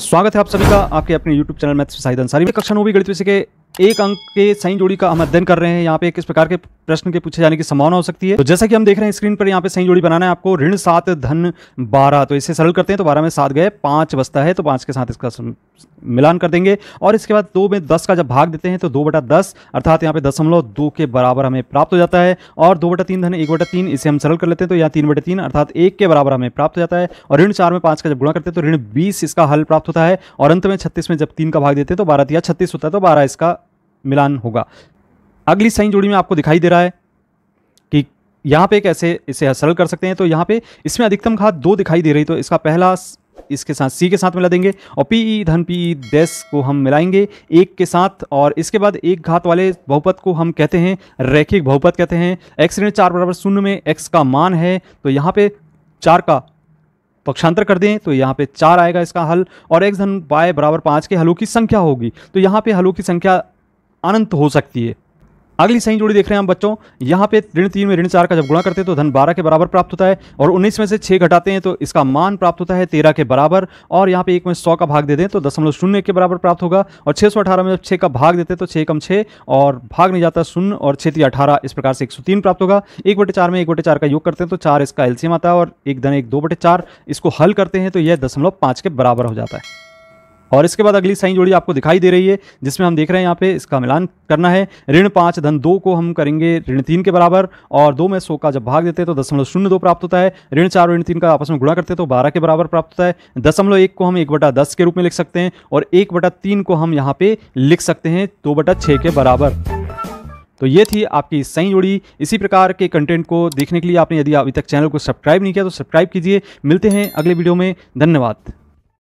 स्वागत है आप सभी का आपके अपने YouTube channel maths Sahid Ansari में कक्षा नौवीं गणित विषय के एक अंक के सही जोड़ी का हम अध्ययन कर रहे हैं यहाँ पे किस प्रकार के प्रश्न के पूछे जाने की संभावना हो सकती है तो जैसा कि हम देख रहे हैं स्क्रीन पर यहाँ पे सही जोड़ी बनाना है आपको ऋण सात धन बारह तो इसे सरल करते हैं तो बारह में सात गए पांच बसता है तो पांच के साथ इसका मिलान कर देंगे और इसके बाद दो में दस का जब भाग देते हैं तो दो बटा दस अर्थात यहाँ पे दशमलव दो के बराबर हमें प्राप्त हो जाता है और दो बटा तीन धन एक बटा तीन इसे हम सरल कर लेते हैं तो यहाँ तीन बटे तीन अर्थात एक के बराबर हमें प्राप्त हो जाता है और ऋण चार में पांच का जब गुणा करते हैं तो ऋण बीस इसका हल प्राप्त होता है और अंत में छत्तीस में जब तीन का भाग देते हैं तो बारह या छत्तीस होता है तो बारह इसका मिलान होगा अगली सही जोड़ी में आपको दिखाई दे रहा है कि यहाँ पे कैसे इसे सरल कर सकते हैं तो यहाँ पे इसमें अधिकतम घात दो दिखाई दे रही तो इसका पहला इसके साथ सी के साथ मिला देंगे और पी ई धन पी ई देश को हम मिलाएंगे एक के साथ और इसके बाद एक घात वाले बहुपत को हम कहते हैं रैखिक बहुपत कहते हैं एक्स ऋण चार बराबर शून्य में एक्स का मान है तो यहाँ पे चार का पक्षांतर कर दें तो यहाँ पे चार आएगा इसका हल और एक्स धन बाय बराबर पाँच के हलों की संख्या होगी तो यहाँ पे हलों की संख्या अनंत हो सकती है अगली सही जोड़ी देख रहे हैं हम बच्चों यहाँ पे ऋण तीन में ऋण चार का जब गुणा करते हैं तो धन बारह के बराबर प्राप्त होता है और उन्नीस में से छः घटाते हैं तो इसका मान प्राप्त होता है तेरह के बराबर और यहाँ पे एक में सौ का भाग दे दें तो दशमलव शून्य के बराबर प्राप्त होगा और छः सौ अठारह में जब छः का भाग देते हैं तो छः कम छः और भाग नहीं जाता शून्य और छः ती अठारह इस प्रकार से एक सौ तीन प्राप्त होगा एक बटे चार में एक बटे चार का योग करते हैं तो चार इसका एल्सियम आता है और एक धन एक दो बटे चार इसको हल करते हैं तो यह दशमलव पांच के बराबर हो जाता है और इसके बाद अगली साइन जोड़ी आपको दिखाई दे रही है जिसमें हम देख रहे हैं यहाँ पे इसका मिलान करना है ऋण पाँच धन दो को हम करेंगे ऋण तीन के बराबर और दो में सौ का जब भाग देते हैं तो दशमलव शून्य दो प्राप्त होता है ऋण चार ऋण तीन का आपस में गुणा करते हैं तो बारह के बराबर प्राप्त होता है दशमलव एक को हम एक बटा दस के रूप में लिख सकते हैं और एक बटा तीन को हम यहाँ पे लिख सकते हैं दो बटा छः के बराबर तो ये थी आपकी सही जोड़ी इसी प्रकार के कंटेंट को देखने के लिए आपने यदि अभी तक चैनल को सब्सक्राइब नहीं किया तो सब्सक्राइब कीजिए मिलते हैं अगले वीडियो में धन्यवाद